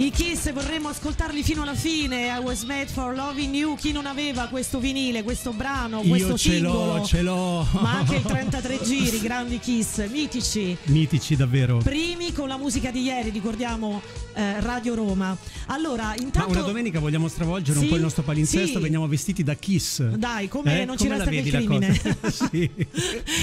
I Kiss vorremmo ascoltarli fino alla fine. I was made for loving you. Chi non aveva questo vinile, questo brano, questo Io singolo, l'ho, ce l'ho. Ma anche il 33 giri, grandi Kiss, mitici. Mitici davvero. Primi con la musica di ieri, ricordiamo eh, Radio Roma. Allora, intanto Ma una domenica vogliamo stravolgere sì, un po' il nostro palinsesto, sì. veniamo vestiti da Kiss. Dai, come eh? non come ci resta che il crimine. sì.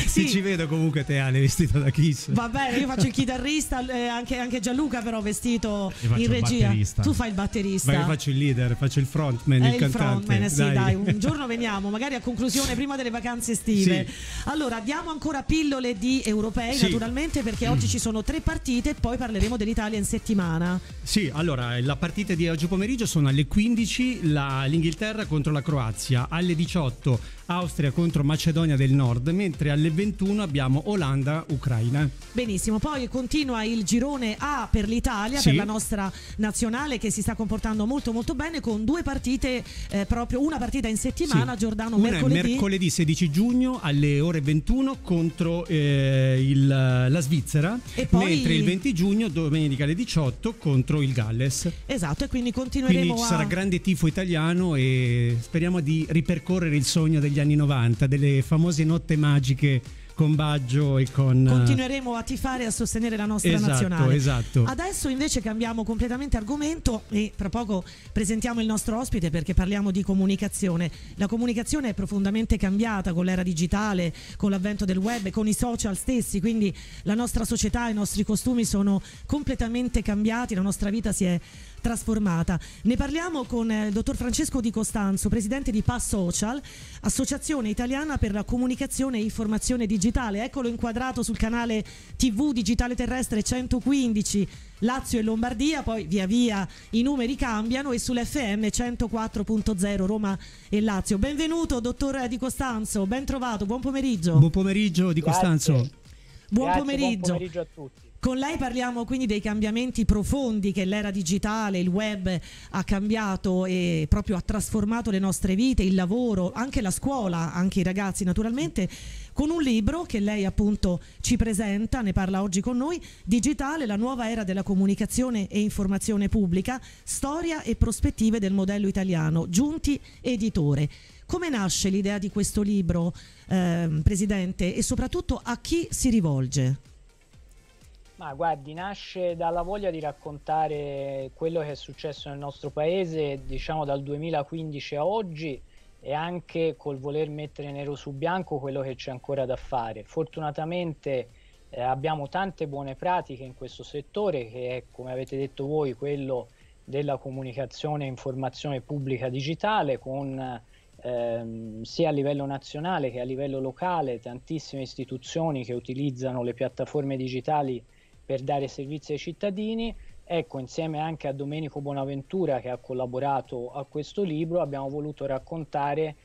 sì. ci vedo comunque te Ale vestita da Kiss. Va bene, io faccio il chitarrista, eh, anche, anche Gianluca però vestito in regista regia. Tu fai il batterista. Ma io faccio il leader, faccio il frontman, eh, il, il cantante. sì, dai. dai. un giorno veniamo, magari a conclusione prima delle vacanze estive. Sì. Allora, diamo ancora pillole di europei, sì. naturalmente, perché mm. oggi ci sono tre partite e poi parleremo dell'Italia in settimana. Sì, allora, la partita di oggi pomeriggio sono alle 15 la, l'Inghilterra contro la Croazia, alle 18 Austria contro Macedonia del Nord, mentre alle 21 abbiamo Olanda-Ucraina. Benissimo, poi continua il girone A per l'Italia, sì. per la nostra nazionale che si sta comportando molto molto bene con due partite eh, proprio una partita in settimana sì. Giordano una mercoledì. mercoledì 16 giugno alle ore 21 contro eh, il, la Svizzera e poi... mentre il 20 giugno domenica alle 18 contro il Galles esatto e quindi continueremo quindi ci a... sarà grande tifo italiano e speriamo di ripercorrere il sogno degli anni 90 delle famose notte magiche con Baggio e con... Eh, Continueremo a tifare e a sostenere la nostra esatto, nazionale. Esatto. Adesso invece cambiamo completamente argomento e tra poco presentiamo il nostro ospite perché parliamo di comunicazione. La comunicazione è profondamente cambiata con l'era digitale, con l'avvento del web, e con i social stessi, quindi la nostra società, i nostri costumi sono completamente cambiati, la nostra vita si è trasformata. Ne parliamo con eh, il dottor Francesco Di Costanzo, presidente di Pass Social, Associazione Italiana per la Comunicazione e Informazione Digitale. Eccolo inquadrato sul canale TV Digitale Terrestre 115 Lazio e Lombardia, poi via via i numeri cambiano e sull'FM 104.0 Roma e Lazio. Benvenuto dottor Di Costanzo, ben trovato, buon pomeriggio. Buon pomeriggio Di Costanzo. Buon, Grazie, pomeriggio. buon pomeriggio a tutti. Con lei parliamo quindi dei cambiamenti profondi che l'era digitale, il web ha cambiato e proprio ha trasformato le nostre vite, il lavoro, anche la scuola, anche i ragazzi naturalmente, con un libro che lei appunto ci presenta, ne parla oggi con noi, Digitale, la nuova era della comunicazione e informazione pubblica, storia e prospettive del modello italiano, Giunti Editore. Come nasce l'idea di questo libro, eh, Presidente, e soprattutto a chi si rivolge? Ma guardi, nasce dalla voglia di raccontare quello che è successo nel nostro paese, diciamo dal 2015 a oggi e anche col voler mettere nero su bianco quello che c'è ancora da fare. Fortunatamente eh, abbiamo tante buone pratiche in questo settore che è, come avete detto voi, quello della comunicazione e informazione pubblica digitale con ehm, sia a livello nazionale che a livello locale tantissime istituzioni che utilizzano le piattaforme digitali per dare servizi ai cittadini. Ecco, insieme anche a Domenico Bonaventura che ha collaborato a questo libro, abbiamo voluto raccontare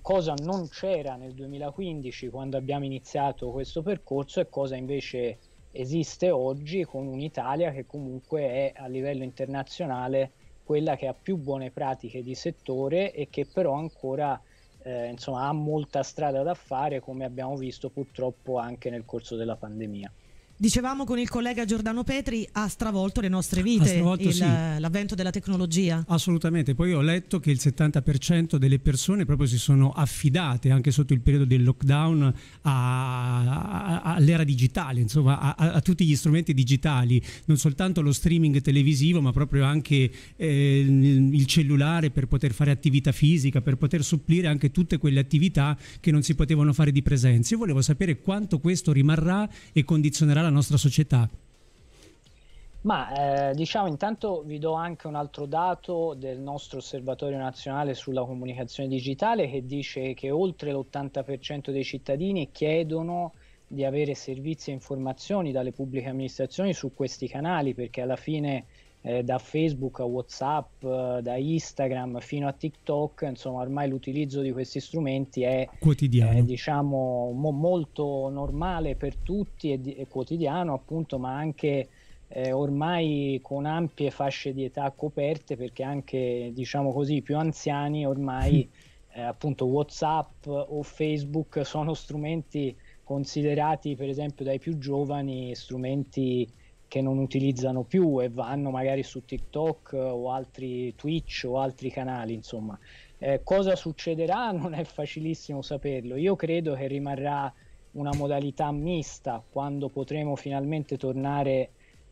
cosa non c'era nel 2015 quando abbiamo iniziato questo percorso e cosa invece esiste oggi con un'Italia che comunque è a livello internazionale quella che ha più buone pratiche di settore e che però ancora eh, insomma, ha molta strada da fare come abbiamo visto purtroppo anche nel corso della pandemia. Dicevamo con il collega Giordano Petri, ha stravolto le nostre vite stravolto, il, sì. l'avvento della tecnologia. Assolutamente, poi ho letto che il 70% delle persone proprio si sono affidate anche sotto il periodo del lockdown all'era digitale, insomma a, a, a, tutti gli strumenti digitali, non soltanto lo streaming televisivo ma proprio anche eh, il cellulare per poter fare attività fisica, per poter supplire anche tutte quelle attività che non si potevano fare di presenza. Io volevo sapere quanto questo rimarrà e condizionerà la nostra società? Ma eh, diciamo intanto vi do anche un altro dato del nostro osservatorio nazionale sulla comunicazione digitale che dice che oltre l'80% dei cittadini chiedono di avere servizi e informazioni dalle pubbliche amministrazioni su questi canali perché alla fine eh, da Facebook a Whatsapp, eh, da Instagram fino a TikTok, insomma ormai l'utilizzo di questi strumenti è, è eh, diciamo, mo- molto normale per tutti e, di- e quotidiano appunto, ma anche... Eh, ormai con ampie fasce di età coperte perché anche diciamo così più anziani ormai mm. eh, appunto Whatsapp o Facebook sono strumenti considerati per esempio dai più giovani strumenti che non utilizzano più e vanno magari su TikTok o altri Twitch o altri canali, insomma. Eh, cosa succederà non è facilissimo saperlo. Io credo che rimarrà una modalità mista quando potremo finalmente tornare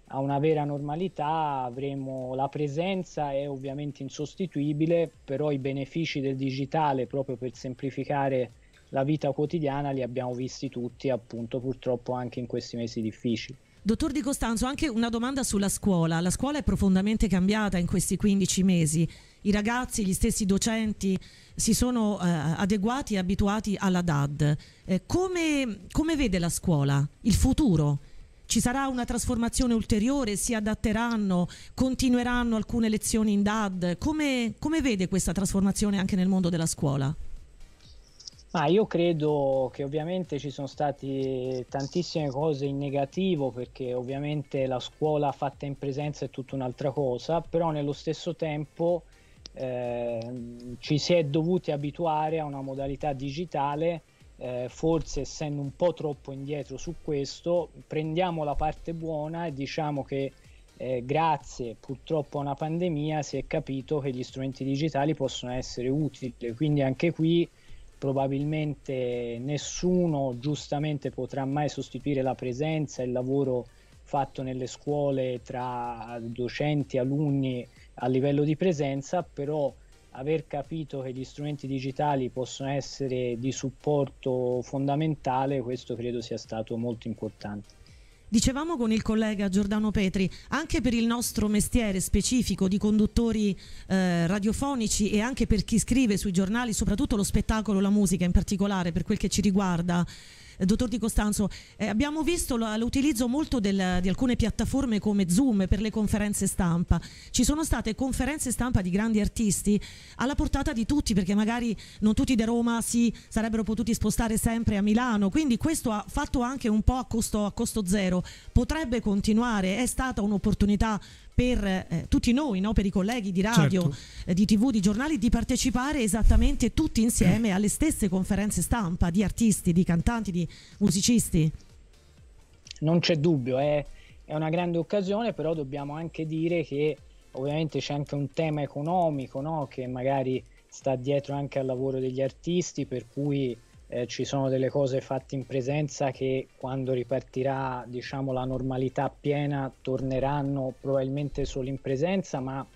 a una vera normalità avremo la presenza è ovviamente insostituibile però i benefici del digitale proprio per semplificare la vita quotidiana li abbiamo visti tutti appunto purtroppo anche in questi mesi difficili Dottor Di Costanzo, anche una domanda sulla scuola. La scuola è profondamente cambiata in questi 15 mesi. I ragazzi, gli stessi docenti si sono eh, adeguati e abituati alla DAD. Eh, come, come vede la scuola il futuro? Ci sarà una trasformazione ulteriore? Si adatteranno? Continueranno alcune lezioni in DAD? Come, come vede questa trasformazione anche nel mondo della scuola? Ma io credo che ovviamente ci sono state tantissime cose in negativo perché ovviamente la scuola fatta in presenza è tutta un'altra cosa, però nello stesso tempo eh, ci si è dovuti abituare a una modalità digitale, eh, forse essendo un po' troppo indietro su questo, prendiamo la parte buona e diciamo che eh, grazie purtroppo a una pandemia si è capito che gli strumenti digitali possono essere utili, quindi anche qui probabilmente nessuno giustamente potrà mai sostituire la presenza, il lavoro fatto nelle scuole tra docenti, e alunni a livello di presenza, però aver capito che gli strumenti digitali possono essere di supporto fondamentale, questo credo sia stato molto importante. Dicevamo con il collega Giordano Petri, anche per il nostro mestiere specifico di conduttori eh, radiofonici e anche per chi scrive sui giornali, soprattutto lo spettacolo, la musica in particolare, per quel che ci riguarda, eh, dottor Di Costanzo, eh, abbiamo visto l'utilizzo molto del, di alcune piattaforme come Zoom per le conferenze stampa. Ci sono state conferenze stampa di grandi artisti alla portata di tutti, perché magari non tutti da Roma si sarebbero potuti spostare sempre a Milano, quindi questo ha fatto anche un po' a costo, a costo zero. Potrebbe continuare, è stata un'opportunità per eh, tutti noi, no? per i colleghi di radio, certo. eh, di tv, di giornali, di partecipare esattamente tutti insieme alle stesse conferenze stampa di artisti, di cantanti, di musicisti. Non c'è dubbio, è, è una grande occasione, però dobbiamo anche dire che ovviamente c'è anche un tema economico no? che magari sta dietro anche al lavoro degli artisti, per cui eh, ci sono delle cose fatte in presenza che quando ripartirà diciamo, la normalità piena torneranno probabilmente solo in presenza, ma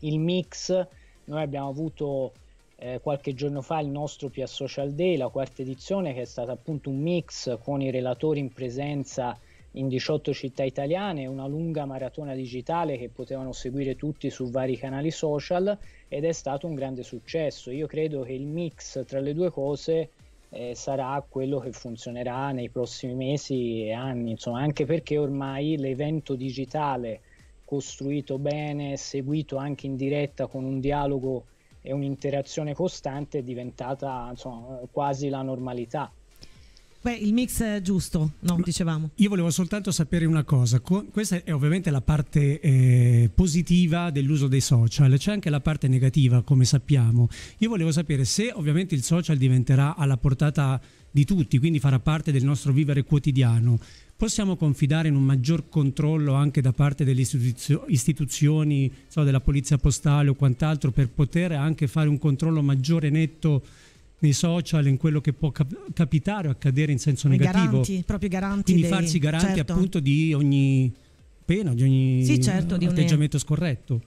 il mix, noi abbiamo avuto eh, qualche giorno fa il nostro Pia Social Day, la quarta edizione, che è stata appunto un mix con i relatori in presenza in 18 città italiane, una lunga maratona digitale che potevano seguire tutti su vari canali social ed è stato un grande successo. Io credo che il mix tra le due cose eh, sarà quello che funzionerà nei prossimi mesi e anni, insomma, anche perché ormai l'evento digitale costruito bene, seguito anche in diretta con un dialogo e un'interazione costante è diventata insomma, quasi la normalità. Beh, il mix giusto, no, dicevamo. Io volevo soltanto sapere una cosa, questa è ovviamente la parte eh, positiva dell'uso dei social, c'è anche la parte negativa, come sappiamo. Io volevo sapere se ovviamente il social diventerà alla portata di tutti, quindi farà parte del nostro vivere quotidiano. Possiamo confidare in un maggior controllo anche da parte delle istituzioni, so, della polizia postale o quant'altro, per poter anche fare un controllo maggiore netto nei social, in quello che può cap- capitare o accadere in senso I negativo. Garanti, proprio garanti. Quindi dei... farsi garanti certo. appunto di ogni pena, di ogni sì, certo, di atteggiamento un... scorretto.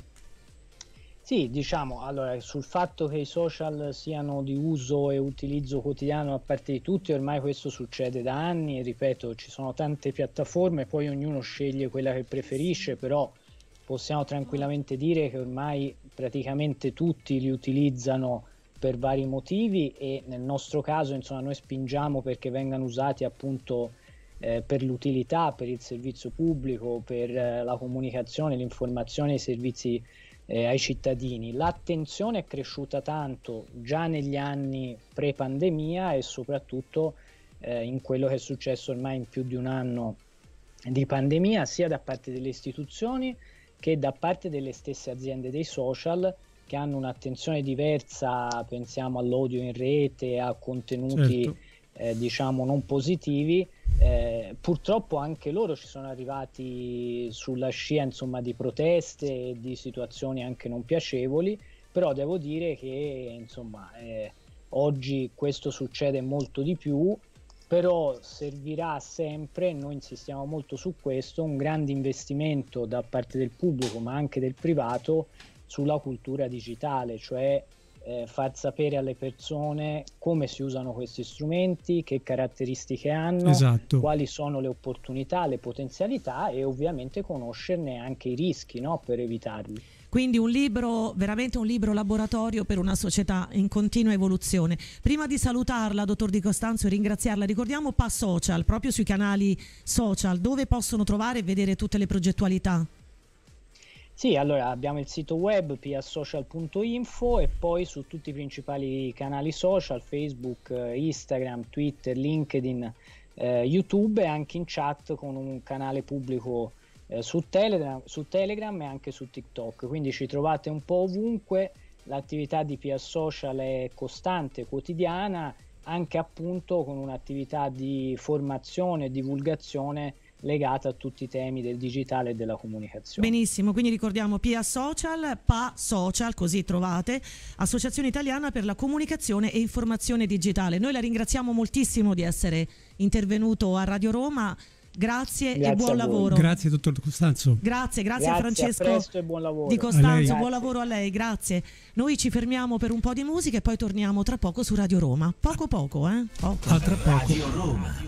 Sì, diciamo, allora, sul fatto che i social siano di uso e utilizzo quotidiano da parte di tutti, ormai questo succede da anni e ripeto, ci sono tante piattaforme, poi ognuno sceglie quella che preferisce, però possiamo tranquillamente dire che ormai praticamente tutti li utilizzano per vari motivi e nel nostro caso insomma noi spingiamo perché vengano usati appunto eh, per l'utilità, per il servizio pubblico, per eh, la comunicazione, l'informazione, i servizi eh, ai cittadini. L'attenzione è cresciuta tanto già negli anni pre-pandemia e soprattutto eh, in quello che è successo ormai in più di un anno di pandemia, sia da parte delle istituzioni che da parte delle stesse aziende dei social che hanno un'attenzione diversa, pensiamo all'odio in rete, a contenuti certo. eh, diciamo non positivi, eh, purtroppo anche loro ci sono arrivati sulla scia insomma, di proteste e di situazioni anche non piacevoli, però devo dire che insomma, eh, oggi questo succede molto di più, però servirà sempre, noi insistiamo molto su questo, un grande investimento da parte del pubblico ma anche del privato sulla cultura digitale, cioè eh, far sapere alle persone come si usano questi strumenti, che caratteristiche hanno, esatto. quali sono le opportunità, le potenzialità e ovviamente conoscerne anche i rischi no? per evitarli. Quindi un libro, veramente un libro laboratorio per una società in continua evoluzione. Prima di salutarla, dottor Di Costanzo, e ringraziarla, ricordiamo Pa Social, proprio sui canali social, dove possono trovare e vedere tutte le progettualità. Sì, allora abbiamo il sito web piasocial.info e poi su tutti i principali canali social, Facebook, eh, Instagram, Twitter, LinkedIn, eh, YouTube e anche in chat con un canale pubblico eh, su, Telegram, su Telegram e anche su TikTok. Quindi ci trovate un po' ovunque, l'attività di PR Social è costante, quotidiana, anche appunto con un'attività di formazione e divulgazione legata a tutti i temi del digitale e della comunicazione. Benissimo, quindi ricordiamo PIA Social, PA Social, così trovate, Associazione Italiana per la Comunicazione e Informazione Digitale. Noi la ringraziamo moltissimo di essere intervenuto a Radio Roma. Grazie, grazie, e buon lavoro. Grazie dottor Costanzo. Grazie, grazie, grazie a Francesco. A presto e buon lavoro. Di Costanzo, buon lavoro a lei, grazie. Noi ci fermiamo per un po' di musica e poi torniamo tra poco su Radio Roma. Poco poco, eh? Poco. A tra poco. Radio Roma.